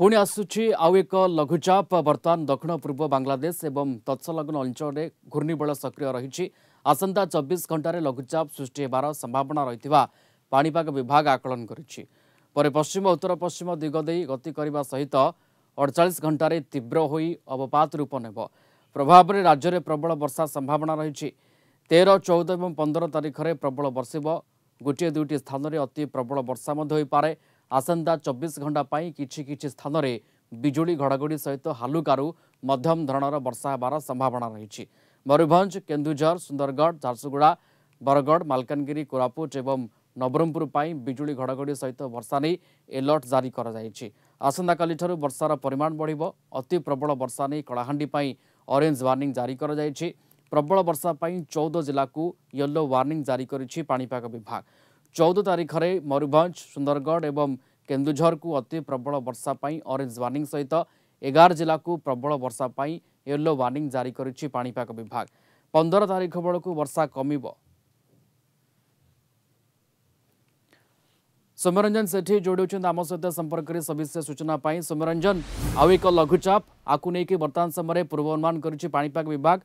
ପୁଣି ଆସୁଛି ଆଉ ଏକ ଲଘୁଚାପ ବର୍ତ୍ତମାନ ଦକ୍ଷିଣ ପୂର୍ବ ବାଂଲାଦେଶ ଏବଂ ତତ୍ସଲଗ୍ନ ଅଞ୍ଚଳରେ ଘୂର୍ଣ୍ଣିବଳ ସକ୍ରିୟ ରହିଛି ଆସନ୍ତା ଚବିଶ ଘଣ୍ଟାରେ ଲଘୁଚାପ ସୃଷ୍ଟି ହେବାର ସମ୍ଭାବନା ରହିଥିବା ପାଣିପାଗ ବିଭାଗ ଆକଳନ କରିଛି ପରେ ପଶ୍ଚିମ ଉତ୍ତର ପଶ୍ଚିମ ଦିଗ ଦେଇ ଗତି କରିବା ସହିତ ଅଡ଼ଚାଳିଶ ଘଣ୍ଟାରେ ତୀବ୍ର ହୋଇ ଅବପାତ ରୂପ ନେବ ପ୍ରଭାବରେ ରାଜ୍ୟରେ ପ୍ରବଳ ବର୍ଷା ସମ୍ଭାବନା ରହିଛି ତେର ଚଉଦ ଏବଂ ପନ୍ଦର ତାରିଖରେ ପ୍ରବଳ ବର୍ଷିବ ଗୋଟିଏ ଦୁଇଟି ସ୍ଥାନରେ ଅତି ପ୍ରବଳ ବର୍ଷା ମଧ୍ୟ ହୋଇପାରେ ଆସନ୍ତା ଚବିଶ ଘଣ୍ଟା ପାଇଁ କିଛି କିଛି ସ୍ଥାନରେ ବିଜୁଳି ଘଡ଼ଘଡ଼ି ସହିତ ହାଲୁକାରୁ ମଧ୍ୟମ ଧରଣର ବର୍ଷା ହେବାର ସମ୍ଭାବନା ରହିଛି ମୟୂରଭଞ୍ଜ କେନ୍ଦୁଝର ସୁନ୍ଦରଗଡ଼ ଝାରସୁଗୁଡ଼ା ବରଗଡ଼ ମାଲକାନଗିରି କୋରାପୁଟ ଏବଂ ନବରଙ୍ଗପୁର ପାଇଁ ବିଜୁଳି ଘଡ଼ଘଡ଼ି ସହିତ ବର୍ଷା ନେଇ ଏଲର୍ଟ ଜାରି କରାଯାଇଛି ଆସନ୍ତାକାଲିଠାରୁ ବର୍ଷାର ପରିମାଣ ବଢ଼ିବ ଅତି ପ୍ରବଳ ବର୍ଷା ନେଇ କଳାହାଣ୍ଡି ପାଇଁ ଅରେଞ୍ଜ ୱାର୍ଣ୍ଣିଂ ଜାରି କରାଯାଇଛି ପ୍ରବଳ ବର୍ଷା ପାଇଁ ଚଉଦ ଜିଲ୍ଲାକୁ ୟେଲୋ ୱାର୍ଣ୍ଣିଂ ଜାରି କରିଛି ପାଣିପାଗ ବିଭାଗ ଚଉଦ ତାରିଖରେ ମୟୂରଭଞ୍ଜ ସୁନ୍ଦରଗଡ଼ ଏବଂ କେନ୍ଦୁଝରକୁ ଅତି ପ୍ରବଳ ବର୍ଷା ପାଇଁ ଅରେଞ୍ଜ ୱାର୍ଣ୍ଣିଂ ସହିତ ଏଗାର ଜିଲ୍ଲାକୁ ପ୍ରବଳ ବର୍ଷା ପାଇଁ ୟେଲୋ ୱାର୍ଣ୍ଣିଂ ଜାରି କରିଛି ପାଣିପାଗ ବିଭାଗ ପନ୍ଦର ତାରିଖ ବେଳକୁ ବର୍ଷା କମିବ ସୌମ୍ୟରଞ୍ଜନ ସେଠି ଯୋଡ଼ି ହେଉଛନ୍ତି ଆମ ସହିତ ସମ୍ପର୍କରେ ସବିଶେଷ ସୂଚନା ପାଇଁ ସୌମ୍ୟରଞ୍ଜନ ଆଉ ଏକ ଲଘୁଚାପ ଆକୁ ନେଇକି ବର୍ତ୍ତମାନ ସମୟରେ ପୂର୍ବାନୁମାନ କରିଛି ପାଣିପାଗ ବିଭାଗ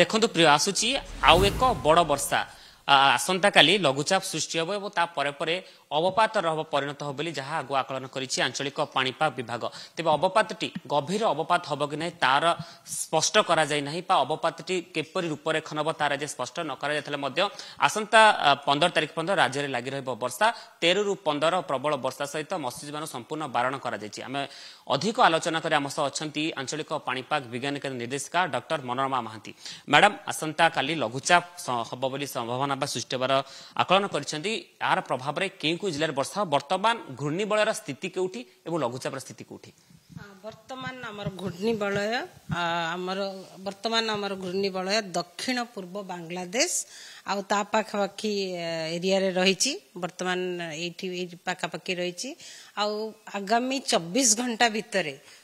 ଦେଖନ୍ତୁ ପ୍ରିୟ ଆସୁଛି ଆଉ ଏକ ବଡ଼ ବର୍ଷା ଆସନ୍ତାକାଲି ଲଘୁଚାପ ସୃଷ୍ଟି ହେବ ଏବଂ ତା ପରେ ପରେ ଅବପାତ ରହ ପରିଣତ ହେବ ବୋଲି ଯାହା ଆଗୁଆ ଆକଳନ କରିଛି ଆଞ୍ଚଳିକ ପାଣିପାଗ ବିଭାଗ ତେବେ ଅବପାତଟି ଗଭୀର ଅବପାତ ହେବ କି ନାହିଁ ତାର ସ୍ପଷ୍ଟ କରାଯାଇ ନାହିଁ ବା ଅବପାତଟି କିପରି ରୂପରେଖ ନେବ ତାର ଆଜି ସ୍ପଷ୍ଟ ନ କରାଯାଇଥିଲେ ମଧ୍ୟ ଆସନ୍ତା ପନ୍ଦର ତାରିଖ ପର୍ଯ୍ୟନ୍ତ ରାଜ୍ୟରେ ଲାଗି ରହିବ ବର୍ଷା ତେରରୁ ପନ୍ଦର ପ୍ରବଳ ବର୍ଷା ସହିତ ମତ୍ସ୍ୟଜୀବୀମାନଙ୍କୁ ସମ୍ପୂର୍ଣ୍ଣ ବାରଣ କରାଯାଇଛି ଆମେ ଅଧିକ ଆଲୋଚନା କରି ଆମ ସହ ଅଛନ୍ତି ଆଞ୍ଚଳିକ ପାଣିପାଗ ବିଜ୍ଞାନ କେନ୍ଦ୍ର ନିର୍ଦ୍ଦେଶିକା ଡକ୍ଟର ମନୋରମା ମହାନ୍ତି ମ୍ୟାଡ଼ାମ୍ ଆସନ୍ତାକାଲି ଲଘୁଚାପ ହେବ ବୋଲି ସମ୍ଭାବନା বা সৃষ্টি হবার আকলন করেছেন এর প্রভাবে কেউ কেউ জেলার বর্ষা বর্তমান ঘূর্ণিবলয়ের স্থিতি কেউটি এবং লঘুচাপর স্থিতি কেউটি বর্তমান আমার ঘূর্ণিবলয় আমার বর্তমান আমার ঘূর্ণিবলয় দক্ষিণ পূর্ব বাংলাদেশ ଆଉ ତା ପାଖାପାଖି ଏରିଆରେ ରହିଛି ବର୍ତ୍ତମାନ ଏଇଠି ଏଇ ପାଖାପାଖି ରହିଛି ଆଉ ଆଗାମୀ ଚବିଶ ଘଣ୍ଟା ଭିତରେ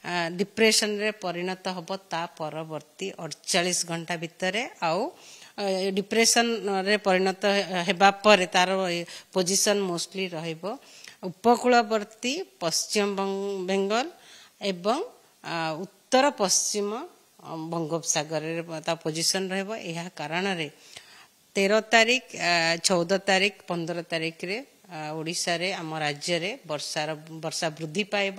ଡିପ୍ରେସନରେ ପରିଣତ ହେବ ତା ପରବର୍ତ୍ତୀ ଅଠଚାଳିଶ ଘଣ୍ଟା ଭିତରେ ଆଉ ଡିପ୍ରେସନରେ ପରିଣତ ହେବା ପରେ ତାର ପୋଜିସନ୍ ମୋଷ୍ଟଲି ରହିବ ଉପକୂଳବର୍ତ୍ତୀ ପଶ୍ଚିମ ବେଙ୍ଗଲ ଏବଂ ଉତ୍ତର ପଶ୍ଚିମ ବଙ୍ଗୋପସାଗରରେ ତା ପୋଜିସନ୍ ରହିବ ଏହା କାରଣରେ ତେର ତାରିଖ ଚଉଦ ତାରିଖ ପନ୍ଦର ତାରିଖରେ ଓଡ଼ିଶାରେ ଆମ ରାଜ୍ୟରେ ବର୍ଷାର ବର୍ଷା ବୃଦ୍ଧି ପାଇବ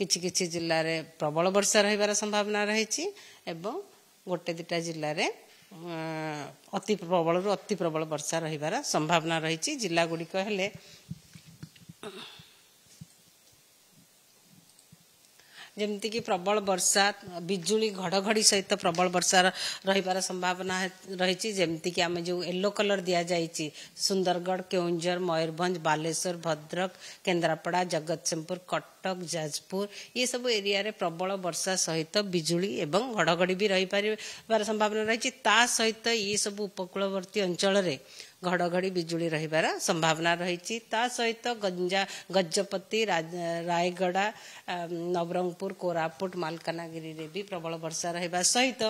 କିଛି କିଛି ଜିଲ୍ଲାରେ ପ୍ରବଳ ବର୍ଷା ରହିବାର ସମ୍ଭାବନା ରହିଛି ଏବଂ ଗୋଟେ ଦୁଇଟା ଜିଲ୍ଲାରେ ଅତି ପ୍ରବଳରୁ ଅତି ପ୍ରବଳ ବର୍ଷା ରହିବାର ସମ୍ଭାବନା ରହିଛି ଜିଲ୍ଲା ଗୁଡ଼ିକ ହେଲେ ଯେମିତିକି ପ୍ରବଳ ବର୍ଷା ବିଜୁଳି ଘଡ଼ଘଡ଼ି ସହିତ ପ୍ରବଳ ବର୍ଷା ରହିବାର ସମ୍ଭାବନା ରହିଛି ଯେମିତିକି ଆମେ ଯେଉଁ ୟେଲୋ କଲର୍ ଦିଆଯାଇଛି ସୁନ୍ଦରଗଡ଼ କେଉଁଝର ମୟୂରଭଞ୍ଜ ବାଲେଶ୍ୱର ଭଦ୍ରକ କେନ୍ଦ୍ରାପଡ଼ା ଜଗତସିଂହପୁର କଟକ ଯାଜପୁର ଏସବୁ ଏରିଆରେ ପ୍ରବଳ ବର୍ଷା ସହିତ ବିଜୁଳି ଏବଂ ଘଡ଼ଘଡ଼ି ବି ରହିପାରିବାର ସମ୍ଭାବନା ରହିଛି ତା ସହିତ ଏସବୁ ଉପକୂଳବର୍ତ୍ତୀ ଅଞ୍ଚଳରେ ଘଡ଼ଘଡ଼ି ବିଜୁଳି ରହିବାର ସମ୍ଭାବନା ରହିଛି ତା ସହିତ ଗଞ୍ଜା ଗଜପତି ରାୟଗଡ଼ା ନବରଙ୍ଗପୁର କୋରାପୁଟ ମାଲକାନଗିରିରେ ବି ପ୍ରବଳ ବର୍ଷା ରହିବା ସହିତ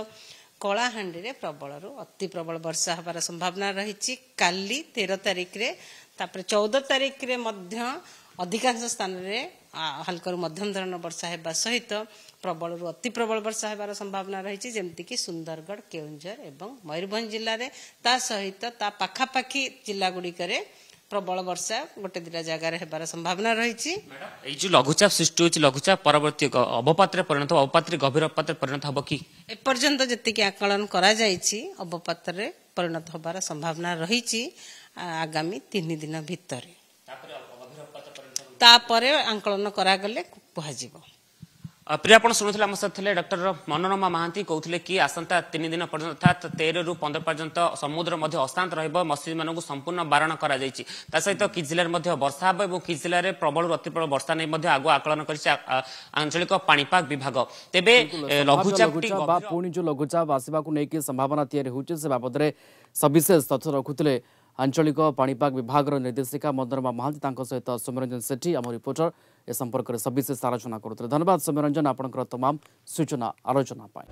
କଳାହାଣ୍ଡିରେ ପ୍ରବଳରୁ ଅତି ପ୍ରବଳ ବର୍ଷା ହେବାର ସମ୍ଭାବନା ରହିଛି କାଲି ତେର ତାରିଖରେ ତାପରେ ଚଉଦ ତାରିଖରେ ମଧ୍ୟ ଅଧିକାଂଶ ସ୍ଥାନରେ ହାଲକାରୁ ମଧ୍ୟମ ଧରଣର ବର୍ଷା ହେବା ସହିତ ପ୍ରବଳରୁ ଅତି ପ୍ରବଳ ବର୍ଷା ହେବାର ସମ୍ଭାବନା ରହିଛି ଯେମିତିକି ସୁନ୍ଦରଗଡ଼ କେଉଁଝର ଏବଂ ମୟୂରଭଞ୍ଜ ଜିଲ୍ଲାରେ ତା ସହିତ ତା ପାଖାପାଖି ଜିଲ୍ଲା ଗୁଡ଼ିକରେ ପ୍ରବଳ ବର୍ଷା ଗୋଟେ ଦୁଇଟା ଜାଗାରେ ହେବାର ସମ୍ଭାବନା ରହିଛି ଏଇ ଯୋଉ ଲଘୁଚାପ ସୃଷ୍ଟି ହେଉଛି ଲଘୁଚାପ ପରବର୍ତ୍ତୀ ଅବପାତରେ ପରିଣତ ହେବ ଅବପାତରେ ଗଭୀର ଅବପାତରେ ପରିଣତ ହେବ କି ଏପର୍ଯ୍ୟନ୍ତ ଯେତିକି ଆକଳନ କରାଯାଇଛି ଅବପାତରେ ପରିଣତ ହେବାର ସମ୍ଭାବନା ରହିଛି ଆଗାମୀ ତିନି ଦିନ ଭିତରେ ତାପରେ ଆକଳନ କରାଗଲେ କୁହାଯିବ ପ୍ରିୟ ଆପଣ ଶୁଣୁଥିଲେ ଆମ ସାଥିଲେ ଡକ୍ଟର ମନୋରମା ମହାନ୍ତି କହୁଥିଲେ କି ଆସନ୍ତା ତିନି ଦିନ ପର୍ଯ୍ୟନ୍ତ ଅର୍ଥାତ୍ ତେରରୁ ପନ୍ଦର ପର୍ଯ୍ୟନ୍ତ ସମୁଦ୍ର ମଧ୍ୟ ଅଶାନ୍ତ ରହିବ ମତ୍ସ୍ୟଜୀବୀମାନଙ୍କୁ ସମ୍ପୂର୍ଣ୍ଣ ବାରଣ କରାଯାଇଛି ତା ସହିତ କିଛି ଜିଲ୍ଲାରେ ମଧ୍ୟ ବର୍ଷା ହେବ ଏବଂ କିଛି ଜିଲ୍ଲାରେ ପ୍ରବଳରୁ ଅତି ପ୍ରବଳ ବର୍ଷା ନେଇ ମଧ୍ୟ ଆଗୁଆ ଆକଳନ କରିଛି ଆଞ୍ଚଳିକ ପାଣିପାଗ ବିଭାଗ ତେବେ ଲଘୁଚାପ ଲଘୁଚାପ ଆସିବାକୁ ନେଇକି ସମ୍ଭାବନା ତିଆରି ହେଉଛି ସେ ବାବଦରେ ସବିଶେଷ ତଥ୍ୟ ରଖୁଥିଲେ আঞ্চলিক পাপাগ বিভাগের নির্দেশিকা মনোরমা মহান্তি তাঁর সহিত সৌম্যরঞ্জন সেঠি আমার রিপোর্টর এ সম্পর্কের সবিশেষ আলোচনা করুলে ধন্যবাদ সৌম্যরঞ্জন আপনার তমাম সূচনা আলোচনা পাই